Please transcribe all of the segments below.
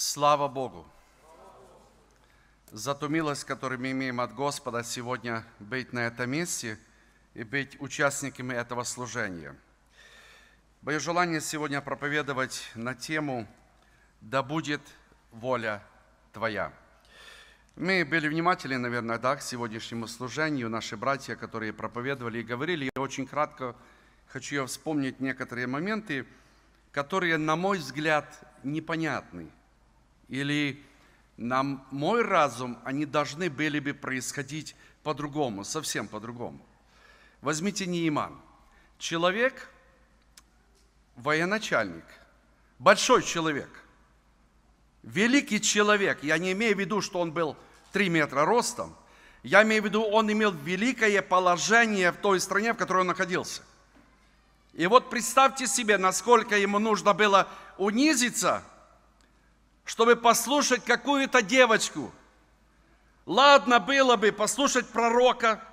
Слава Богу! За ту милость, которую мы имеем от Господа сегодня быть на этом месте и быть участниками этого служения. Мое желание сегодня проповедовать на тему «Да будет воля Твоя». Мы были внимательны, наверное, да, к сегодняшнему служению, наши братья, которые проповедовали и говорили. Я очень кратко хочу вспомнить некоторые моменты, которые, на мой взгляд, непонятны – или на мой разум, они должны были бы происходить по-другому, совсем по-другому. Возьмите Неиман. Человек, военачальник, большой человек, великий человек. Я не имею в виду, что он был 3 метра ростом. Я имею в виду, он имел великое положение в той стране, в которой он находился. И вот представьте себе, насколько ему нужно было унизиться – чтобы послушать какую-то девочку. Ладно было бы послушать пророка,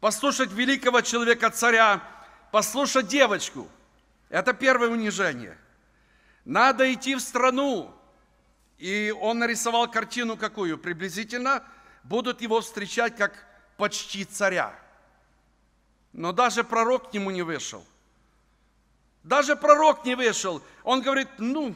послушать великого человека царя, послушать девочку. Это первое унижение. Надо идти в страну. И он нарисовал картину какую? Приблизительно будут его встречать как почти царя. Но даже пророк к нему не вышел. Даже пророк не вышел. Он говорит, ну,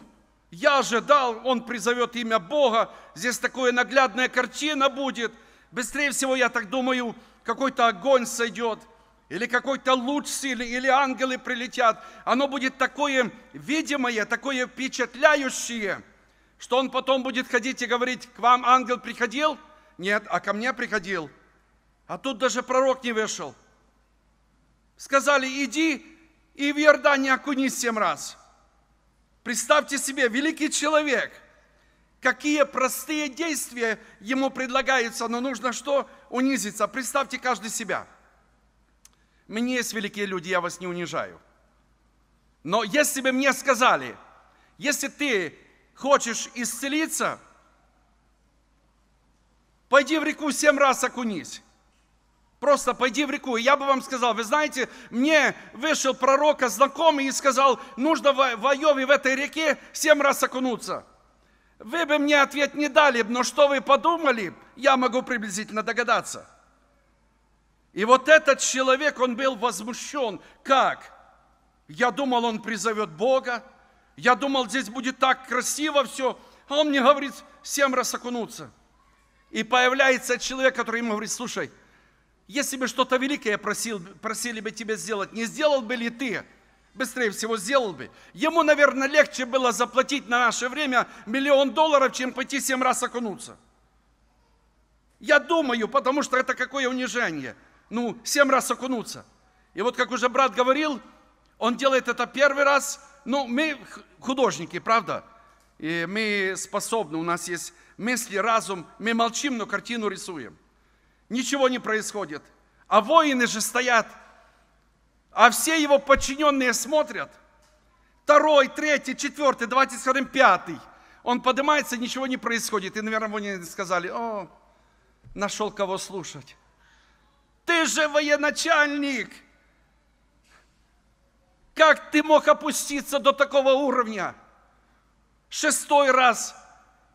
я ожидал, он призовет имя Бога. Здесь такая наглядная картина будет. Быстрее всего, я так думаю, какой-то огонь сойдет. Или какой-то луч силы, или ангелы прилетят. Оно будет такое видимое, такое впечатляющее, что он потом будет ходить и говорить, к вам ангел приходил? Нет, а ко мне приходил. А тут даже пророк не вышел. Сказали, иди и в Иордане окунись семь раз. Представьте себе, великий человек, какие простые действия ему предлагаются, но нужно что? Унизиться. Представьте каждый себя. Мне есть великие люди, я вас не унижаю. Но если бы мне сказали, если ты хочешь исцелиться, пойди в реку семь раз окунись. Просто пойди в реку. И я бы вам сказал, вы знаете, мне вышел пророк, а знакомый и сказал, нужно в Айове в этой реке семь раз окунуться. Вы бы мне ответ не дали, но что вы подумали, я могу приблизительно догадаться. И вот этот человек, он был возмущен. Как? Я думал, он призовет Бога. Я думал, здесь будет так красиво все. А он мне говорит, семь раз окунуться. И появляется человек, который ему говорит, слушай, если бы что-то великое просил, просили бы тебя сделать, не сделал бы ли ты? Быстрее всего сделал бы. Ему, наверное, легче было заплатить на наше время миллион долларов, чем пойти семь раз окунуться. Я думаю, потому что это какое унижение. Ну, семь раз окунуться. И вот как уже брат говорил, он делает это первый раз. Ну, мы художники, правда? И мы способны, у нас есть мысли, разум. Мы молчим, но картину рисуем ничего не происходит. А воины же стоят, а все его подчиненные смотрят. Второй, третий, четвертый, давайте скажем пятый. Он поднимается, ничего не происходит. И, наверное, они сказали, о, нашел кого слушать. Ты же военачальник! Как ты мог опуститься до такого уровня? Шестой раз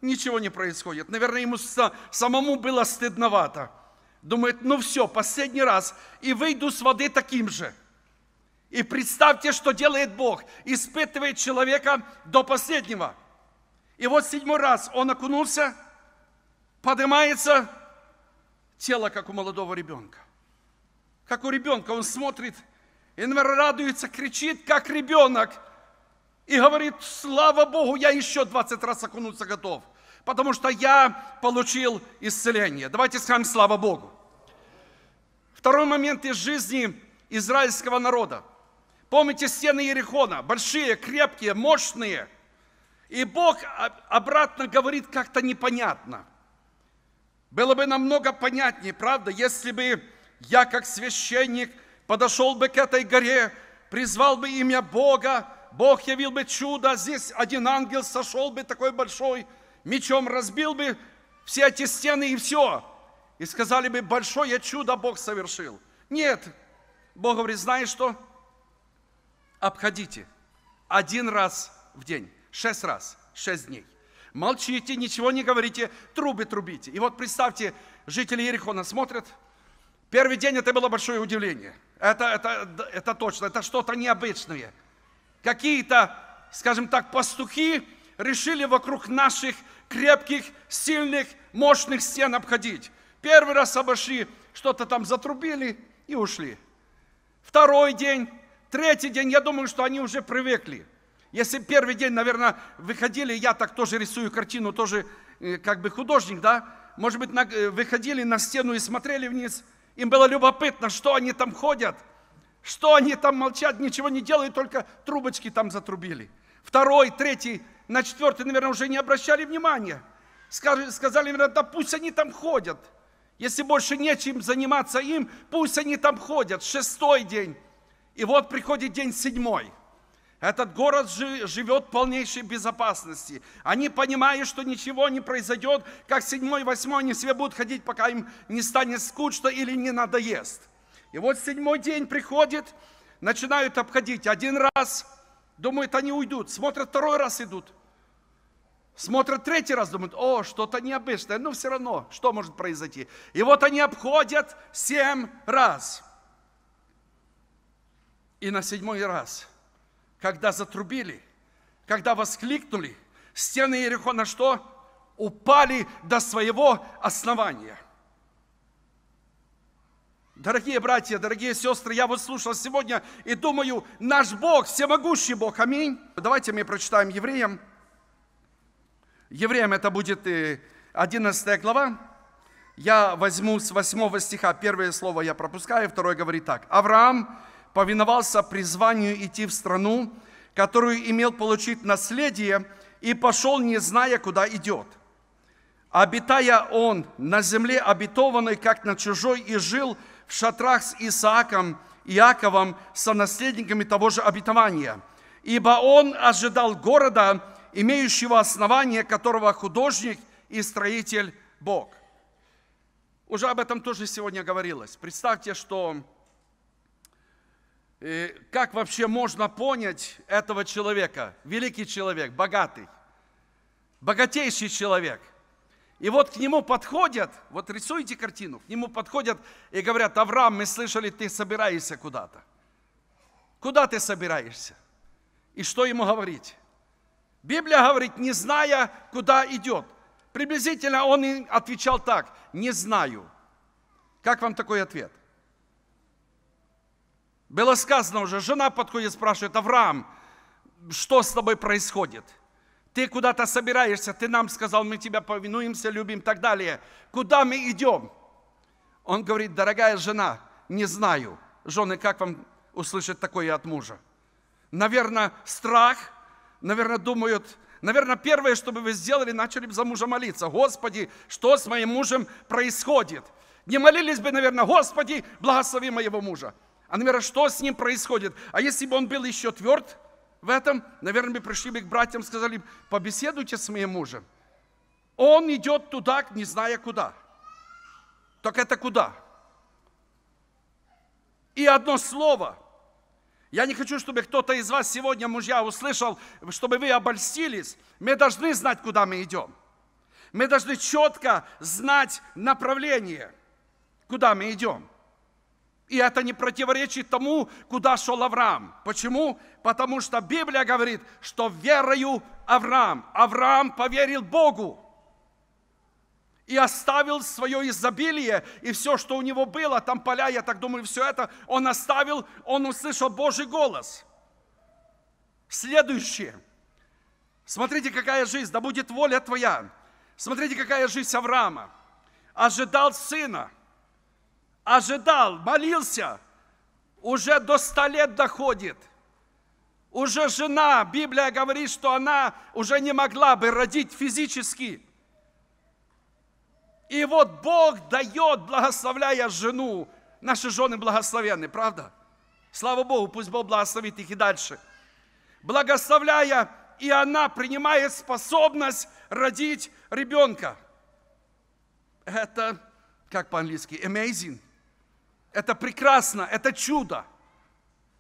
ничего не происходит. Наверное, ему самому было стыдновато думает, ну все, последний раз, и выйду с воды таким же. И представьте, что делает Бог, испытывает человека до последнего. И вот седьмой раз он окунулся, поднимается, тело, как у молодого ребенка. Как у ребенка, он смотрит, и, наверное, радуется, кричит, как ребенок, и говорит, слава Богу, я еще 20 раз окунуться готов, потому что я получил исцеление. Давайте скажем слава Богу. Второй момент из жизни израильского народа. Помните стены Ерехона, большие, крепкие, мощные. И Бог обратно говорит как-то непонятно. Было бы намного понятнее, правда, если бы я как священник подошел бы к этой горе, призвал бы имя Бога, Бог явил бы чудо, здесь один ангел сошел бы такой большой, мечом разбил бы все эти стены и все и сказали бы, большое чудо Бог совершил. Нет, Бог говорит, знаешь что? Обходите один раз в день, шесть раз, шесть дней. Молчите, ничего не говорите, трубы трубите. И вот представьте, жители Ерихона смотрят. Первый день это было большое удивление. Это, это, это точно, это что-то необычное. Какие-то, скажем так, пастухи решили вокруг наших крепких, сильных, мощных стен обходить. Первый раз обошли, что-то там затрубили и ушли. Второй день, третий день, я думаю, что они уже привыкли. Если первый день, наверное, выходили, я так тоже рисую картину, тоже э, как бы художник, да, может быть, э, выходили на стену и смотрели вниз, им было любопытно, что они там ходят, что они там молчат, ничего не делают, только трубочки там затрубили. Второй, третий, на четвертый, наверное, уже не обращали внимания. Сказали, наверное, да пусть они там ходят – если больше нечем заниматься им, пусть они там ходят. Шестой день. И вот приходит день седьмой. Этот город живет в полнейшей безопасности. Они понимают, что ничего не произойдет, как седьмой, восьмой, они все будут ходить, пока им не станет скучно или не надоест. И вот седьмой день приходит, начинают обходить один раз, думают, они уйдут, смотрят, второй раз идут – Смотрят третий раз, думают, о, что-то необычное, но все равно, что может произойти. И вот они обходят семь раз. И на седьмой раз, когда затрубили, когда воскликнули, стены Иерихона что? Упали до своего основания. Дорогие братья, дорогие сестры, я вот слушал сегодня и думаю, наш Бог, всемогущий Бог, аминь. Давайте мы прочитаем евреям Евреям это будет 11 э, глава. Я возьму с 8 стиха первое слово я пропускаю, второе говорит так. Авраам повиновался призванию идти в страну, которую имел получить наследие, и пошел, не зная, куда идет. Обитая он на земле обетованной, как на чужой, и жил в шатрах с Исааком, Иаковом, со наследниками того же обетования. Ибо он ожидал города, имеющего основание которого художник и строитель Бог. Уже об этом тоже сегодня говорилось. Представьте, что э, как вообще можно понять этого человека? Великий человек, богатый, богатейший человек. И вот к нему подходят, вот рисуйте картину, к нему подходят и говорят, Авраам, мы слышали, ты собираешься куда-то. Куда ты собираешься? И что ему говорить? Библия говорит, не зная, куда идет. Приблизительно он отвечал так, не знаю. Как вам такой ответ? Было сказано уже, жена подходит, спрашивает, Авраам, что с тобой происходит? Ты куда-то собираешься, ты нам сказал, мы тебя повинуемся, любим и так далее. Куда мы идем? Он говорит, дорогая жена, не знаю. Жены, как вам услышать такое от мужа? Наверное, страх – наверное, думают, наверное, первое, что бы вы сделали, начали бы за мужа молиться. Господи, что с моим мужем происходит? Не молились бы, наверное, Господи, благослови моего мужа. А, наверное, что с ним происходит? А если бы он был еще тверд в этом, наверное, бы пришли бы к братьям, сказали, побеседуйте с моим мужем. Он идет туда, не зная куда. Так это куда? И одно слово – я не хочу, чтобы кто-то из вас сегодня, мужья, услышал, чтобы вы обольстились. Мы должны знать, куда мы идем. Мы должны четко знать направление, куда мы идем. И это не противоречит тому, куда шел Авраам. Почему? Потому что Библия говорит, что верою Авраам. Авраам поверил Богу и оставил свое изобилие, и все, что у него было, там поля, я так думаю, все это, он оставил, он услышал Божий голос. Следующее. Смотрите, какая жизнь, да будет воля твоя. Смотрите, какая жизнь Авраама. Ожидал сына, ожидал, молился, уже до ста лет доходит. Уже жена, Библия говорит, что она уже не могла бы родить физически – и вот Бог дает, благословляя жену. Наши жены благословенны, правда? Слава Богу, пусть Бог благословит их и дальше. Благословляя, и она принимает способность родить ребенка. Это, как по-английски, amazing. Это прекрасно, это чудо.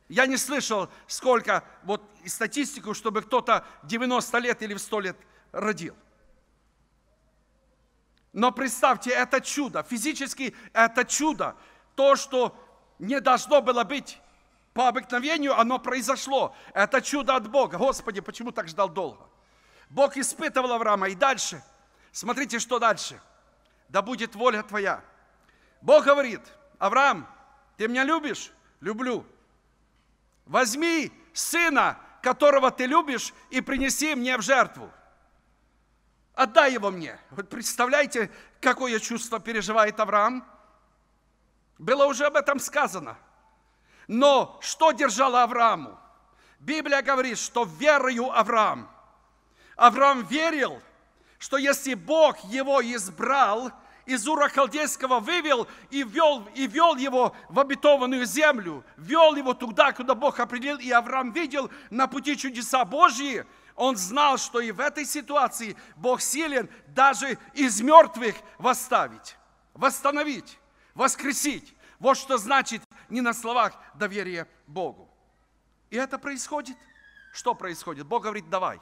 Я не слышал, сколько, вот статистику, чтобы кто-то 90 лет или в 100 лет родил. Но представьте, это чудо, физически это чудо. То, что не должно было быть по обыкновению, оно произошло. Это чудо от Бога. Господи, почему так ждал долго? Бог испытывал Авраама. И дальше, смотрите, что дальше. Да будет воля твоя. Бог говорит, Авраам, ты меня любишь? Люблю. Возьми сына, которого ты любишь, и принеси мне в жертву. Отдай его мне. Вот представляете, какое чувство переживает Авраам? Было уже об этом сказано. Но что держало Аврааму? Библия говорит, что верою Авраам. Авраам верил, что если Бог его избрал, из Ура Халдейского вывел и вел, и вел его в обетованную землю, вел его туда, куда Бог определил, и Авраам видел на пути чудеса Божьи, он знал, что и в этой ситуации Бог силен даже из мертвых восставить, восстановить, воскресить. Вот что значит не на словах доверие Богу. И это происходит. Что происходит? Бог говорит, давай.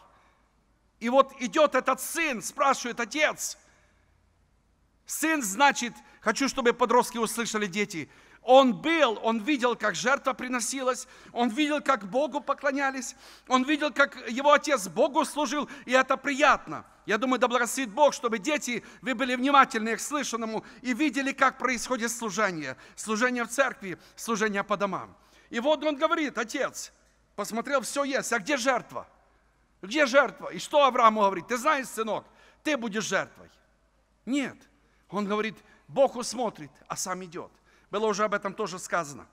И вот идет этот сын, спрашивает отец. Сын значит, хочу, чтобы подростки услышали дети – он был, он видел, как жертва приносилась, он видел, как Богу поклонялись, он видел, как его отец Богу служил, и это приятно. Я думаю, да благословит Бог, чтобы дети, вы были внимательны к слышанному и видели, как происходит служение. Служение в церкви, служение по домам. И вот он говорит, отец, посмотрел, все есть, а где жертва? Где жертва? И что Аврааму говорит? Ты знаешь, сынок, ты будешь жертвой. Нет. Он говорит, Бог усмотрит, а сам идет. Было уже об этом тоже сказано.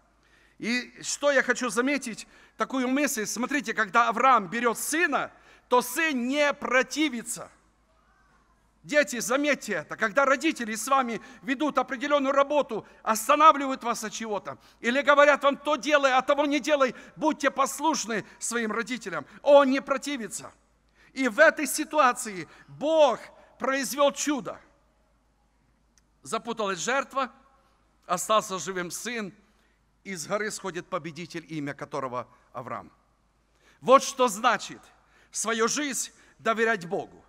И что я хочу заметить, такую мысль, смотрите, когда Авраам берет сына, то сын не противится. Дети, заметьте это, когда родители с вами ведут определенную работу, останавливают вас от чего-то, или говорят вам, то делай, а того не делай, будьте послушны своим родителям, он не противится. И в этой ситуации Бог произвел чудо. Запуталась жертва – остался живым сын, из горы сходит победитель, имя которого Авраам. Вот что значит свою жизнь доверять Богу.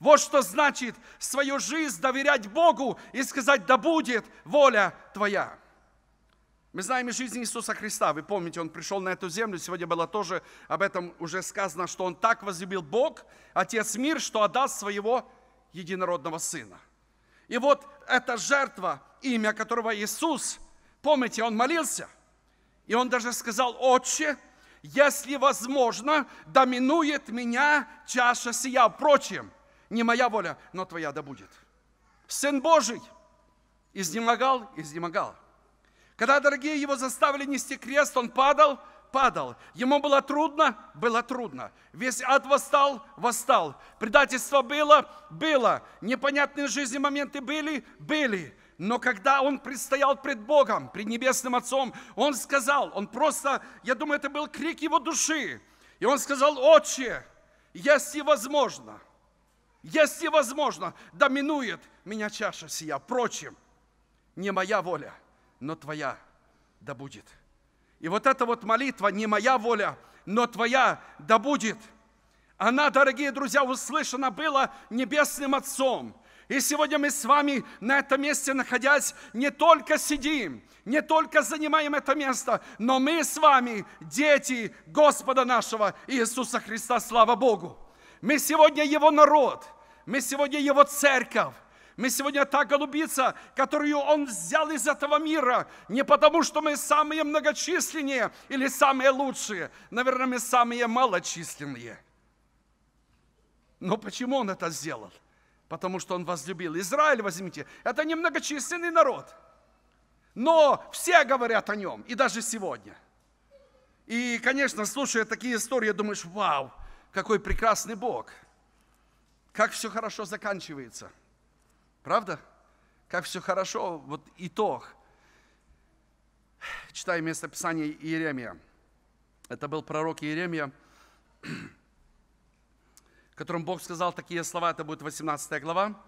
Вот что значит свою жизнь доверять Богу и сказать, да будет воля твоя. Мы знаем из жизни Иисуса Христа. Вы помните, Он пришел на эту землю. Сегодня было тоже об этом уже сказано, что Он так возлюбил Бог, Отец мир, что отдаст своего единородного Сына. И вот эта жертва, имя которого Иисус, помните, он молился, и он даже сказал, «Отче, если возможно, доминует меня чаша сия. Впрочем, не моя воля, но твоя да будет». Сын Божий изнемогал, изнемогал. Когда дорогие его заставили нести крест, он падал – падал. Ему было трудно? Было трудно. Весь ад восстал? Восстал. Предательство было? Было. Непонятные жизни моменты были? Были. Но когда он предстоял пред Богом, пред Небесным Отцом, он сказал, он просто, я думаю, это был крик его души. И он сказал, «Отче, если возможно, если возможно, доминует меня чаша сия. Впрочем, не моя воля, но твоя да будет». И вот эта вот молитва, не моя воля, но твоя, да будет. Она, дорогие друзья, услышана была Небесным Отцом. И сегодня мы с вами на этом месте, находясь, не только сидим, не только занимаем это место, но мы с вами дети Господа нашего Иисуса Христа, слава Богу. Мы сегодня Его народ, мы сегодня Его церковь, мы сегодня та голубица, которую Он взял из этого мира. Не потому, что мы самые многочисленные или самые лучшие. Наверное, мы самые малочисленные. Но почему Он это сделал? Потому что Он возлюбил. Израиль, возьмите, это не многочисленный народ. Но все говорят о нем, и даже сегодня. И, конечно, слушая такие истории, думаешь, вау, какой прекрасный Бог. Как все хорошо заканчивается – Правда? Как все хорошо, вот итог. Читаю место Писания Иеремия. Это был пророк Иеремия, которому Бог сказал такие слова, это будет 18 глава.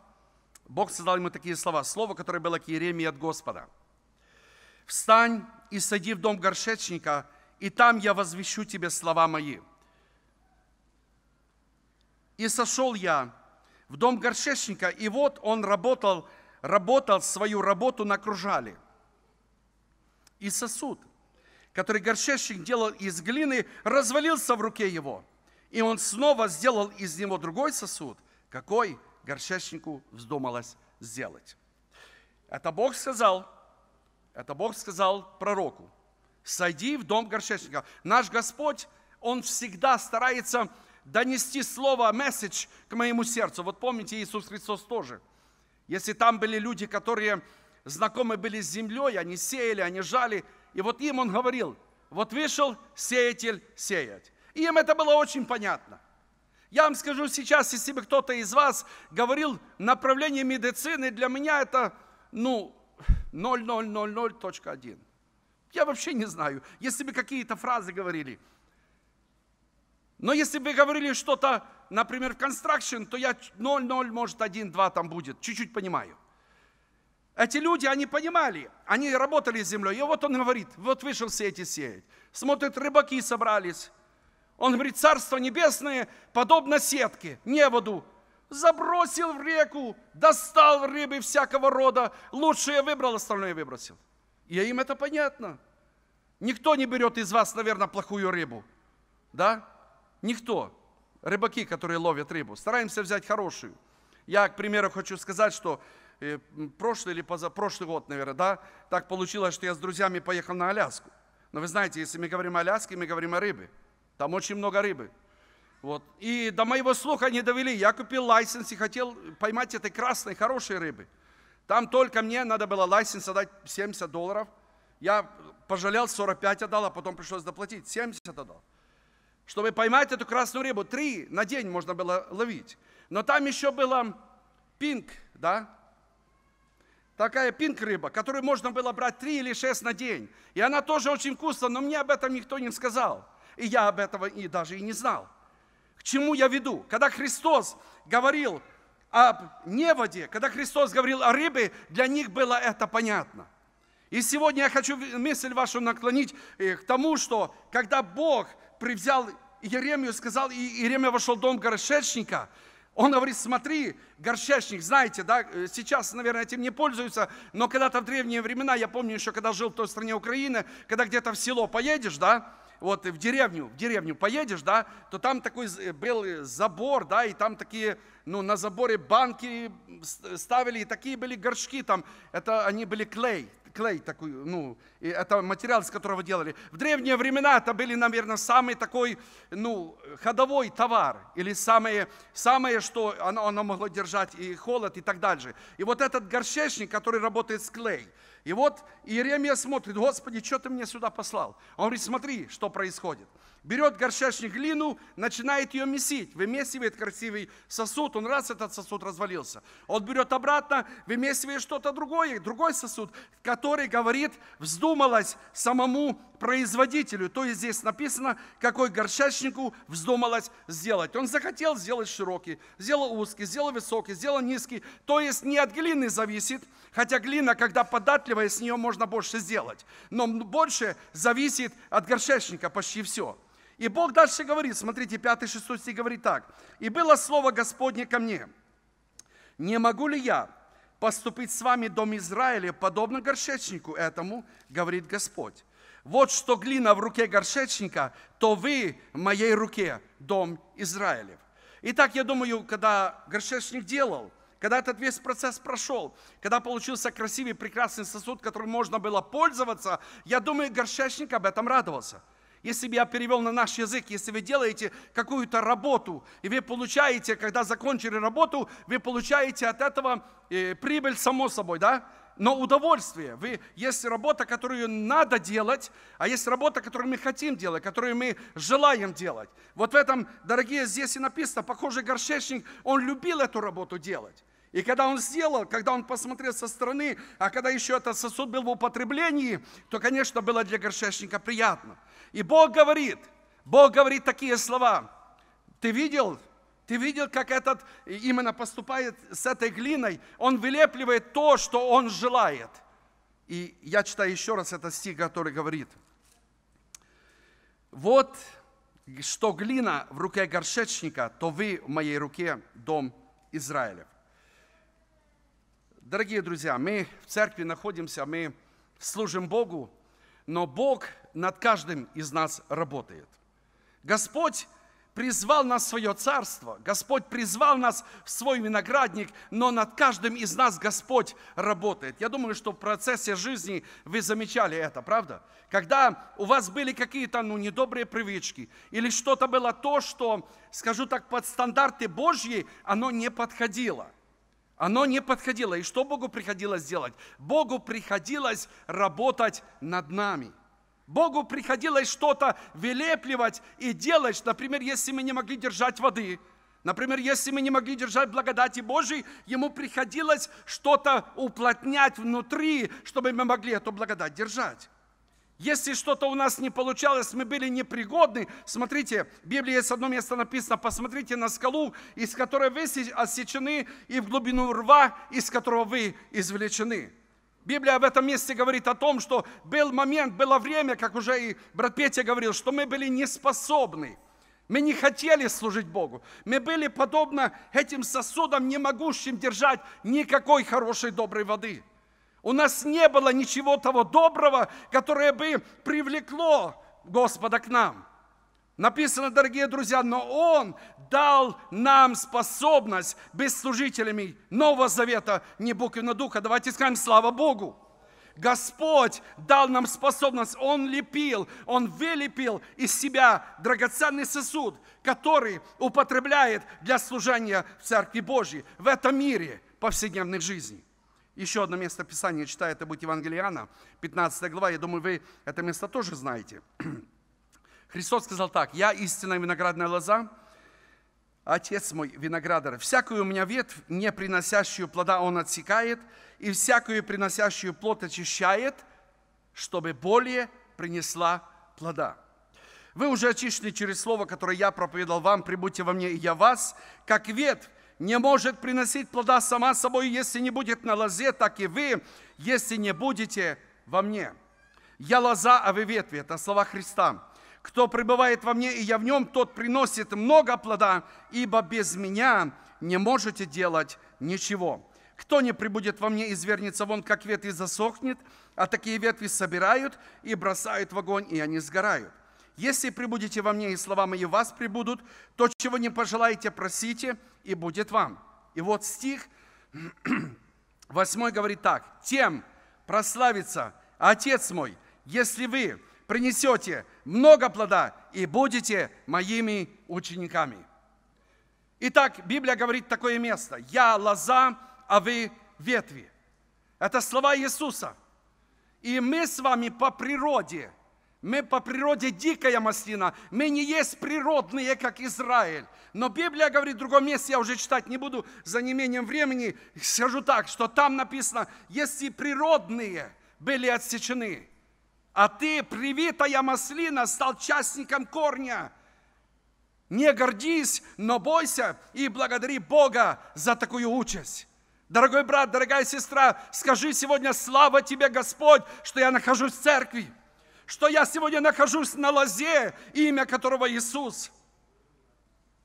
Бог сказал ему такие слова, слово, которое было к Иеремии от Господа. «Встань и сади в дом горшечника, и там я возвещу тебе слова мои». И сошел я, в дом горшечника, и вот он работал, работал, свою работу накружали. И сосуд, который горшечник делал из глины, развалился в руке его. И он снова сделал из него другой сосуд, какой горшечнику вздумалось сделать. Это Бог сказал, это Бог сказал пророку. Сойди в дом горшечника. Наш Господь, Он всегда старается донести слово, месседж к моему сердцу. Вот помните, Иисус Христос тоже. Если там были люди, которые знакомы были с землей, они сеяли, они жали, и вот им он говорил, вот вышел сеятель сеять. И им это было очень понятно. Я вам скажу сейчас, если бы кто-то из вас говорил направление медицины, для меня это, ну, 0,000.1. Я вообще не знаю. Если бы какие-то фразы говорили – но если бы говорили что-то, например, в construction, то я 0, 0, может 1, 2 там будет, чуть-чуть понимаю. Эти люди, они понимали, они работали с землей. И вот он говорит, вот вышел все эти сеять. Смотрят, рыбаки собрались. Он говорит, царство небесное подобно сетке, неводу. Забросил в реку, достал рыбы всякого рода. Лучшее выбрал, остальное выбросил. И им это понятно. Никто не берет из вас, наверное, плохую рыбу. Да? Никто. Рыбаки, которые ловят рыбу. Стараемся взять хорошую. Я, к примеру, хочу сказать, что э, прошлый или позапрошлый год, наверное, да, так получилось, что я с друзьями поехал на Аляску. Но вы знаете, если мы говорим о Аляске, мы говорим о рыбе. Там очень много рыбы. Вот. И до моего слуха не довели. Я купил лайсенс и хотел поймать этой красной, хорошей рыбы. Там только мне надо было лайсенс отдать 70 долларов. Я пожалел, 45 отдал, а потом пришлось доплатить. 70 отдал чтобы поймать эту красную рыбу. Три на день можно было ловить. Но там еще была пинг, да? Такая пинг рыба, которую можно было брать три или шесть на день. И она тоже очень вкусная, но мне об этом никто не сказал. И я об этом и даже и не знал. К чему я веду? Когда Христос говорил об неводе, когда Христос говорил о рыбе, для них было это понятно. И сегодня я хочу мысль вашу наклонить э, к тому, что когда Бог привзял Еремию сказал, и Еремия вошел в дом горшечника. Он говорит, смотри, горшечник, знаете, да, э, сейчас, наверное, этим не пользуются, но когда-то в древние времена, я помню еще, когда жил в той стране Украины, когда где-то в село поедешь, да, вот в деревню, в деревню поедешь, да, то там такой э, был э, забор, да, и там такие, ну, на заборе банки ставили, и такие были горшки там, это они были клей, клей такой, ну, это материал, из которого делали. В древние времена это были, наверное, самый такой, ну, ходовой товар, или самое, самое что оно, оно могло держать и холод, и так дальше. И вот этот горшечник, который работает с клей, и вот Иеремия смотрит, Господи, что ты мне сюда послал? Он говорит, смотри, что происходит берет горшечник глину, начинает ее месить, вымесивает красивый сосуд, он раз этот сосуд развалился. Он берет обратно, вымесивает что-то другое, другой сосуд, который, говорит, вздумалось самому производителю. То есть здесь написано, какой горшечнику вздумалось сделать. Он захотел сделать широкий, сделал узкий, сделал высокий, сделал низкий. То есть не от глины зависит, хотя глина, когда податливая, с нее можно больше сделать. Но больше зависит от горшечника почти все. И Бог дальше говорит, смотрите, 5-6 стих говорит так. «И было слово Господне ко мне, не могу ли я поступить с вами, дом Израиля, подобно горшечнику этому, говорит Господь. Вот что глина в руке горшечника, то вы в моей руке, дом Израилев». Итак, я думаю, когда горшечник делал, когда этот весь процесс прошел, когда получился красивый, прекрасный сосуд, которым можно было пользоваться, я думаю, горшечник об этом радовался – если бы я перевел на наш язык, если вы делаете какую-то работу, и вы получаете, когда закончили работу, вы получаете от этого э, прибыль, само собой, да? но удовольствие. Вы, есть работа, которую надо делать, а есть работа, которую мы хотим делать, которую мы желаем делать. Вот в этом, дорогие, здесь и написано, похоже, горшечник, он любил эту работу делать. И когда он сделал, когда он посмотрел со стороны, а когда еще этот сосуд был в употреблении, то, конечно, было для горшечника приятно. И Бог говорит, Бог говорит такие слова. Ты видел, ты видел, как этот именно поступает с этой глиной? Он вылепливает то, что он желает. И я читаю еще раз этот стих, который говорит. Вот что глина в руке горшечника, то вы в моей руке дом Израилев. Дорогие друзья, мы в церкви находимся, мы служим Богу, но Бог над каждым из нас работает. Господь призвал нас в свое царство, Господь призвал нас в свой виноградник, но над каждым из нас Господь работает. Я думаю, что в процессе жизни вы замечали это, правда? Когда у вас были какие-то ну, недобрые привычки, или что-то было то, что, скажу так, под стандарты Божьи оно не подходило. Оно не подходило. И что Богу приходилось делать? Богу приходилось работать над нами. Богу приходилось что-то вылепливать и делать. Например, если мы не могли держать воды, Например, если мы не могли держать благодати Божией, ему приходилось что-то уплотнять внутри, чтобы мы могли эту благодать держать. Если что-то у нас не получалось, мы были непригодны. Смотрите, в Библии есть одно место написано, посмотрите на скалу, из которой вы отсечены, и в глубину рва, из которого вы извлечены. Библия в этом месте говорит о том, что был момент, было время, как уже и брат Петя говорил, что мы были неспособны. Мы не хотели служить Богу. Мы были подобно этим сосудам, не могущим держать никакой хорошей доброй воды. У нас не было ничего того доброго, которое бы привлекло Господа к нам. Написано, дорогие друзья, но Он дал нам способность быть служителями Нового Завета, не на Духа. Давайте скажем «Слава Богу!» Господь дал нам способность, Он лепил, Он вылепил из себя драгоценный сосуд, который употребляет для служения в Церкви Божьей в этом мире повседневной жизни. Еще одно место Писания читаю, это будет Евангелие Иоанна, 15 глава. Я думаю, вы это место тоже знаете. Христос сказал так, «Я истинная виноградная лоза, Отец мой виноградарь. Всякую у меня ветвь, не приносящую плода, он отсекает, и всякую приносящую плод очищает, чтобы более принесла плода». Вы уже очищены через слово, которое я проповедовал вам, прибудьте во мне, и я вас, как ветвь не может приносить плода сама собой, если не будет на лозе, так и вы, если не будете во мне. Я лоза, а вы ветви. Это слова Христа. Кто пребывает во мне, и я в нем, тот приносит много плода, ибо без меня не можете делать ничего. Кто не прибудет во мне, извернется вон, как ветви засохнет, а такие ветви собирают и бросают в огонь, и они сгорают. Если прибудете во мне, и слова мои вас прибудут, то, чего не пожелаете, просите, и будет вам». И вот стих 8 говорит так. «Тем прославится Отец мой, если вы принесете много плода и будете моими учениками». Итак, Библия говорит такое место. «Я лоза, а вы ветви». Это слова Иисуса. И мы с вами по природе – мы по природе дикая маслина, мы не есть природные, как Израиль. Но Библия говорит в другом месте, я уже читать не буду за неимением времени, скажу так, что там написано, если природные были отсечены, а ты, привитая маслина, стал частником корня. Не гордись, но бойся и благодари Бога за такую участь. Дорогой брат, дорогая сестра, скажи сегодня, слава тебе, Господь, что я нахожусь в церкви что я сегодня нахожусь на лозе, имя которого Иисус.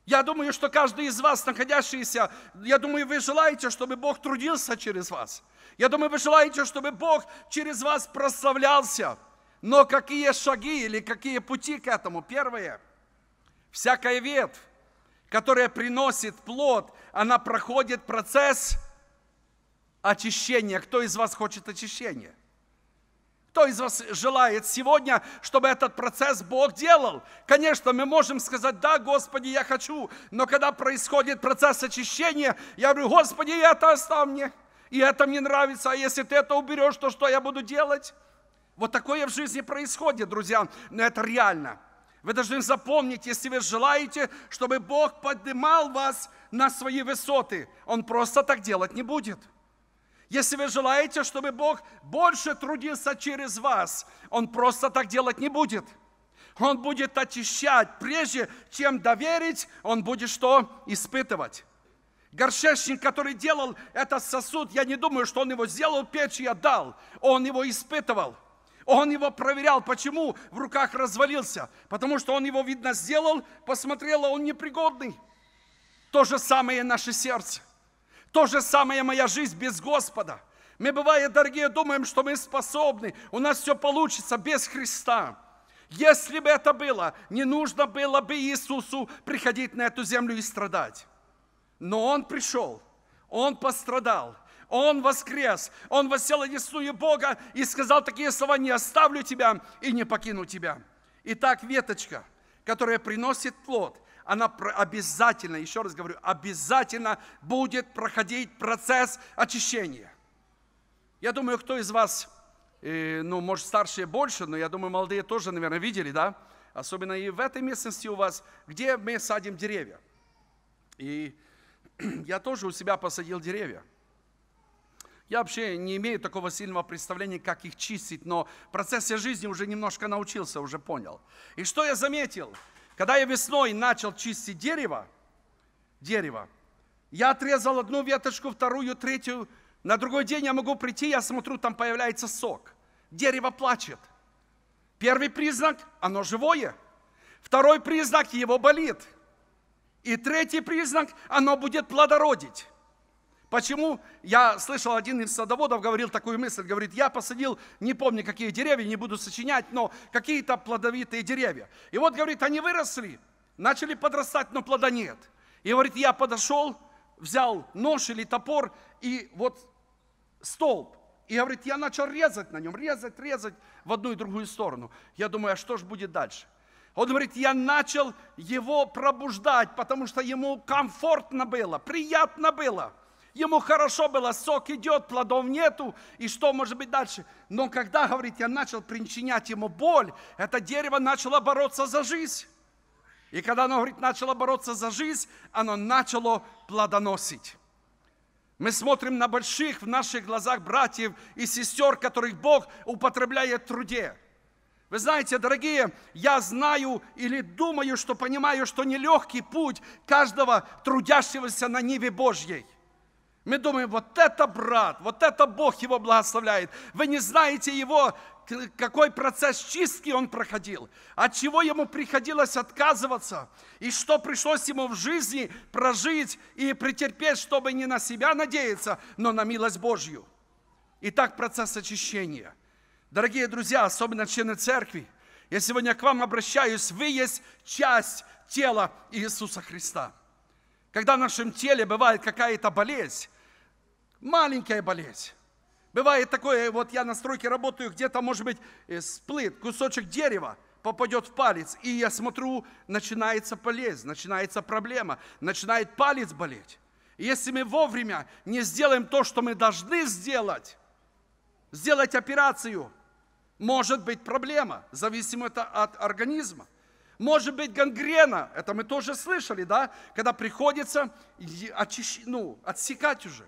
Я думаю, что каждый из вас, находящийся, я думаю, вы желаете, чтобы Бог трудился через вас. Я думаю, вы желаете, чтобы Бог через вас прославлялся. Но какие шаги или какие пути к этому? Первое. Всякая ветвь, которая приносит плод, она проходит процесс очищения. Кто из вас хочет очищения? Кто из вас желает сегодня, чтобы этот процесс Бог делал? Конечно, мы можем сказать, да, Господи, я хочу, но когда происходит процесс очищения, я говорю, Господи, это оставь мне, и это мне нравится, а если ты это уберешь, то что я буду делать? Вот такое в жизни происходит, друзья, но это реально. Вы должны запомнить, если вы желаете, чтобы Бог поднимал вас на свои высоты, Он просто так делать не будет – если вы желаете, чтобы Бог больше трудился через вас, Он просто так делать не будет. Он будет очищать, прежде чем доверить, Он будет что? Испытывать. Горшечник, который делал этот сосуд, я не думаю, что он его сделал, печь я дал. Он его испытывал. Он его проверял, почему в руках развалился. Потому что он его, видно, сделал, посмотрел, а он непригодный. То же самое и наше сердце. То же самое моя жизнь без Господа. Мы, бывает, дорогие, думаем, что мы способны, у нас все получится без Христа. Если бы это было, не нужно было бы Иисусу приходить на эту землю и страдать. Но Он пришел, Он пострадал, Он воскрес, Он восел одесную Бога и сказал такие слова, не оставлю тебя и не покину тебя. Итак, веточка, которая приносит плод – она обязательно, еще раз говорю, обязательно будет проходить процесс очищения. Я думаю, кто из вас, э, ну, может, старшие больше, но я думаю, молодые тоже, наверное, видели, да? Особенно и в этой местности у вас, где мы садим деревья. И я тоже у себя посадил деревья. Я вообще не имею такого сильного представления, как их чистить, но в процессе жизни уже немножко научился, уже понял. И что я заметил – когда я весной начал чистить дерево, дерево, я отрезал одну веточку, вторую, третью. На другой день я могу прийти, я смотрю, там появляется сок. Дерево плачет. Первый признак – оно живое. Второй признак – его болит. И третий признак – оно будет плодородить. Почему? Я слышал, один из садоводов говорил такую мысль, говорит, я посадил, не помню, какие деревья, не буду сочинять, но какие-то плодовитые деревья. И вот, говорит, они выросли, начали подрастать, но плода нет. И говорит, я подошел, взял нож или топор и вот столб. И говорит, я начал резать на нем, резать, резать в одну и другую сторону. Я думаю, а что же будет дальше? Он говорит, я начал его пробуждать, потому что ему комфортно было, приятно было. Ему хорошо было, сок идет, плодов нету, и что может быть дальше? Но когда, говорит, я начал причинять ему боль, это дерево начало бороться за жизнь. И когда оно, говорит, начало бороться за жизнь, оно начало плодоносить. Мы смотрим на больших в наших глазах братьев и сестер, которых Бог употребляет в труде. Вы знаете, дорогие, я знаю или думаю, что понимаю, что нелегкий путь каждого трудящегося на Ниве Божьей. Мы думаем, вот это брат, вот это Бог его благословляет. Вы не знаете его, какой процесс чистки он проходил, от чего ему приходилось отказываться, и что пришлось ему в жизни прожить и претерпеть, чтобы не на себя надеяться, но на милость Божью. И так процесс очищения. Дорогие друзья, особенно члены церкви, я сегодня к вам обращаюсь, вы есть часть тела Иисуса Христа. Когда в нашем теле бывает какая-то болезнь, маленькая болезнь. Бывает такое, вот я на стройке работаю, где-то, может быть, э, сплыт, кусочек дерева попадет в палец, и я смотрю, начинается болезнь, начинается проблема, начинает палец болеть. И если мы вовремя не сделаем то, что мы должны сделать, сделать операцию, может быть проблема, зависимо это от организма. Может быть гангрена, это мы тоже слышали, да, когда приходится очищ... ну, отсекать уже.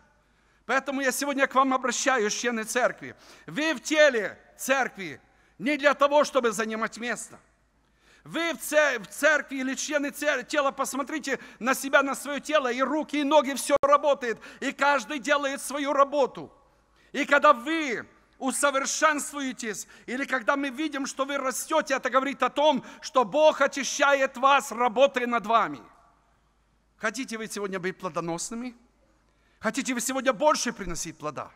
Поэтому я сегодня к вам обращаюсь, члены церкви. Вы в теле церкви не для того, чтобы занимать место. Вы в церкви или члены тела, посмотрите на себя, на свое тело, и руки, и ноги, все работает, и каждый делает свою работу. И когда вы усовершенствуетесь, или когда мы видим, что вы растете, это говорит о том, что Бог очищает вас, работая над вами. Хотите вы сегодня быть плодоносными? Хотите вы сегодня больше приносить плода?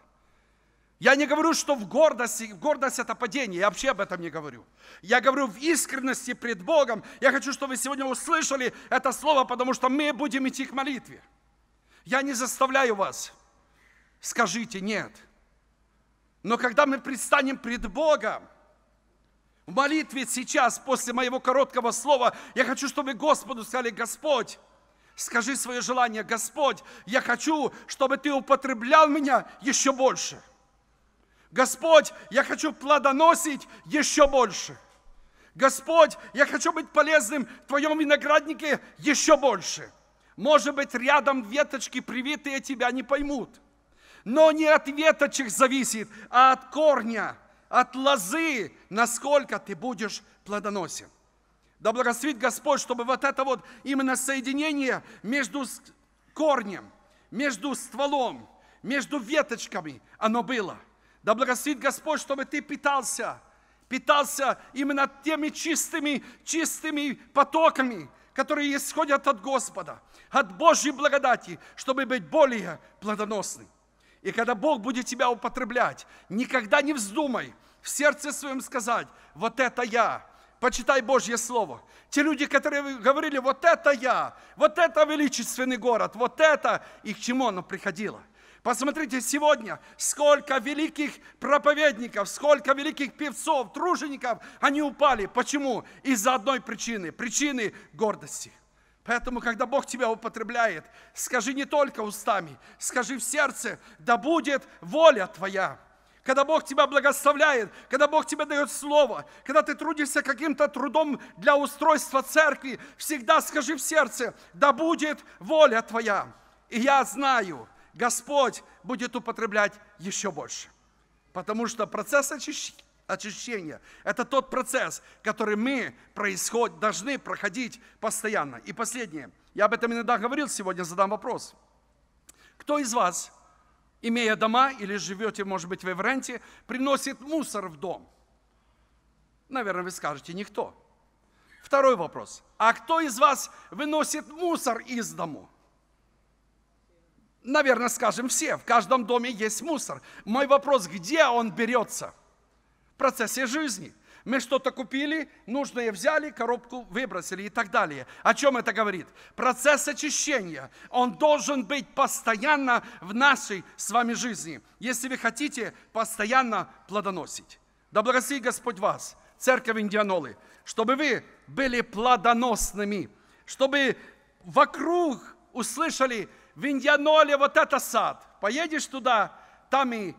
Я не говорю, что в гордости, гордость это падение, я вообще об этом не говорю. Я говорю в искренности пред Богом. Я хочу, чтобы вы сегодня услышали это слово, потому что мы будем идти к молитве. Я не заставляю вас. Скажите нет. Но когда мы предстанем пред Богом, в молитве сейчас, после моего короткого слова, я хочу, чтобы Господу сказали, Господь, Скажи свое желание, Господь, я хочу, чтобы ты употреблял меня еще больше. Господь, я хочу плодоносить еще больше. Господь, я хочу быть полезным в твоем винограднике еще больше. Может быть, рядом веточки, привитые тебя, не поймут. Но не от веточек зависит, а от корня, от лозы, насколько ты будешь плодоносен. Да благословит Господь, чтобы вот это вот именно соединение между корнем, между стволом, между веточками, оно было. Да благословит Господь, чтобы ты питался, питался именно теми чистыми, чистыми потоками, которые исходят от Господа, от Божьей благодати, чтобы быть более плодоносным. И когда Бог будет тебя употреблять, никогда не вздумай в сердце своем сказать, вот это я, почитай Божье Слово. Те люди, которые говорили, вот это я, вот это величественный город, вот это, и к чему оно приходило. Посмотрите сегодня, сколько великих проповедников, сколько великих певцов, тружеников, они упали. Почему? Из-за одной причины, причины гордости. Поэтому, когда Бог тебя употребляет, скажи не только устами, скажи в сердце, да будет воля твоя когда Бог тебя благословляет, когда Бог тебе дает слово, когда ты трудишься каким-то трудом для устройства церкви, всегда скажи в сердце, да будет воля твоя. И я знаю, Господь будет употреблять еще больше. Потому что процесс очищения, это тот процесс, который мы происход, должны проходить постоянно. И последнее. Я об этом иногда говорил сегодня, задам вопрос. Кто из вас – имея дома или живете, может быть, вы в ренте, приносит мусор в дом? Наверное, вы скажете, никто. Второй вопрос. А кто из вас выносит мусор из дому? Наверное, скажем все. В каждом доме есть мусор. Мой вопрос, где он берется? В процессе жизни мы что-то купили, нужное взяли, коробку выбросили и так далее. О чем это говорит? Процесс очищения, он должен быть постоянно в нашей с вами жизни, если вы хотите постоянно плодоносить. Да благослови Господь вас, церковь Индианолы, чтобы вы были плодоносными, чтобы вокруг услышали в Индианоле вот это сад. Поедешь туда, там и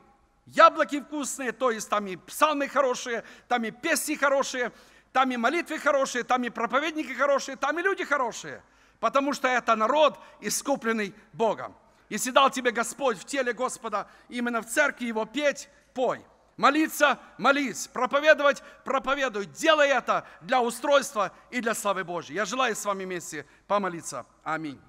яблоки вкусные, то есть там и псалмы хорошие, там и песни хорошие, там и молитвы хорошие, там и проповедники хорошие, там и люди хорошие. Потому что это народ, искупленный Богом. Если дал тебе Господь в теле Господа, именно в церкви Его петь, пой. Молиться, молись. Проповедовать, проповедуй. Делай это для устройства и для славы Божьей. Я желаю с вами вместе помолиться. Аминь.